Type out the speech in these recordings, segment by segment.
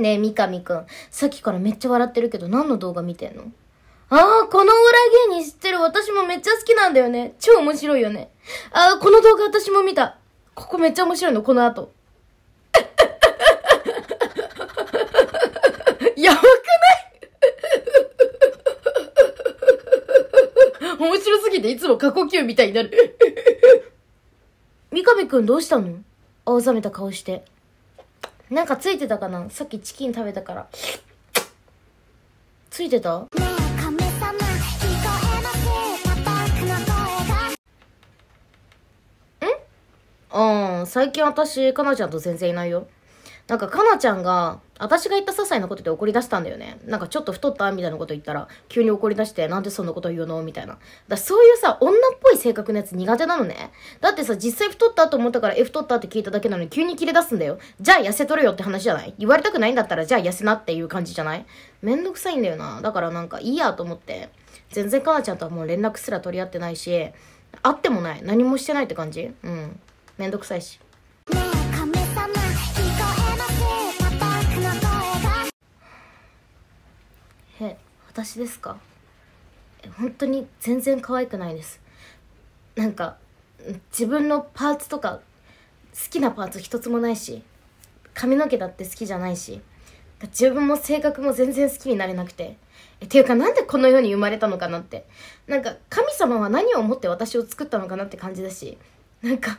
ねえ、三上くん。さっきからめっちゃ笑ってるけど何の動画見てんのああ、この裏芸人知ってる。私もめっちゃ好きなんだよね。超面白いよね。ああ、この動画私も見た。ここめっちゃ面白いの、この後。やばくない面白すぎていつも過呼吸みたいになる三上くんどうしたの青ざめた顔して。なんかついてたかなさっきチキン食べたから。ついてたうん、最近私、かなちゃんと全然いないよ。なんか、かなちゃんが、私が言った些細なことで怒り出したんだよね。なんかちょっと太ったみたいなこと言ったら、急に怒り出して、なんでそんなこと言うのみたいな。だそういうさ、女っぽい性格のやつ苦手なのね。だってさ、実際太ったと思ったから、え、太ったって聞いただけなのに急に切れ出すんだよ。じゃあ痩せとるよって話じゃない言われたくないんだったら、じゃあ痩せなっていう感じじゃないめんどくさいんだよな。だからなんかいいやと思って。全然かなちゃんとはもう連絡すら取り合ってないし、会ってもない。何もしてないって感じうん。めんどくさいし。私ですか本当に全然可愛くないですなんか自分のパーツとか好きなパーツ一つもないし髪の毛だって好きじゃないし自分も性格も全然好きになれなくてえていうかなんでこの世に生まれたのかなってなんか神様は何を思って私を作ったのかなって感じだしなんか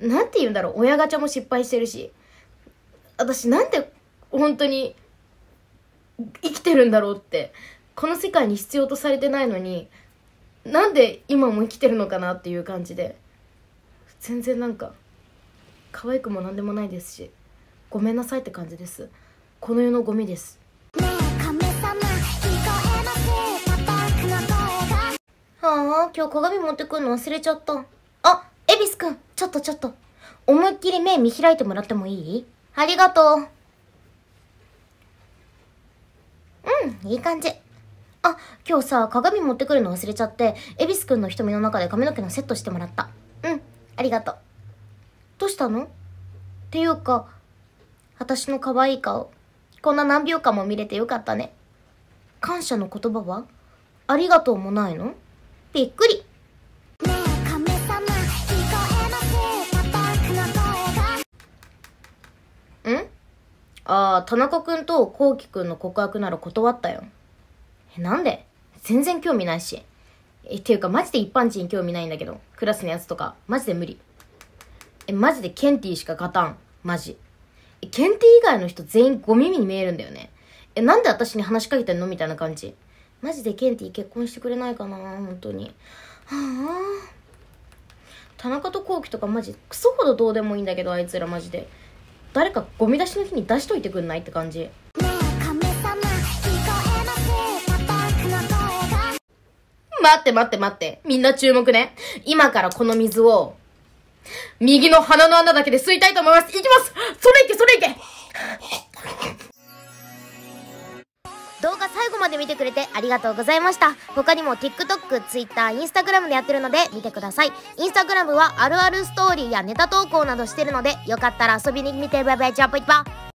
なんて言うんだろう親ガチャも失敗してるし私なんで本当に生きてるんだろうってこの世界に必要とされてないのになんで今も生きてるのかなっていう感じで全然なんか可愛くも何でもないですしごめんなさいって感じですこの世のゴミですはあ今日鏡持ってくるの忘れちゃったあ恵比寿くんちょっとちょっと思いっきり目見開いてもらってもいいありがとういい感じ。あ、今日さ、鏡持ってくるの忘れちゃって、恵比寿くんの瞳の中で髪の毛のセットしてもらった。うん、ありがとう。どうしたのっていうか、私の可愛い顔、こんな何秒間も見れてよかったね。感謝の言葉はありがとうもないのびっくり。ああ、田中くんとこうきくんの告白なら断ったよ。え、なんで全然興味ないし。え、ていうかマジで一般人興味ないんだけど。クラスのやつとか、マジで無理。え、マジでケンティしか勝たん。マジ。え、ケンティ以外の人全員ゴミに見えるんだよね。え、なんで私に話しかけてんのみたいな感じ。マジでケンティ結婚してくれないかな本当に。はあ。田中とうきとかマジクソほどどうでもいいんだけどあいつらマジで誰かゴミ出しの日に出しといてくんないって感じ待って待って待って。みんな注目ね。今からこの水を、右の鼻の穴だけで吸いたいと思います。いきますそれいけそれいけ動画最後まで見てくれてありがとうございました。他にも TikTok、Twitter、Instagram でやってるので見てください。Instagram はあるあるストーリーやネタ投稿などしてるので、よかったら遊びに見てバイバイチャポイパー。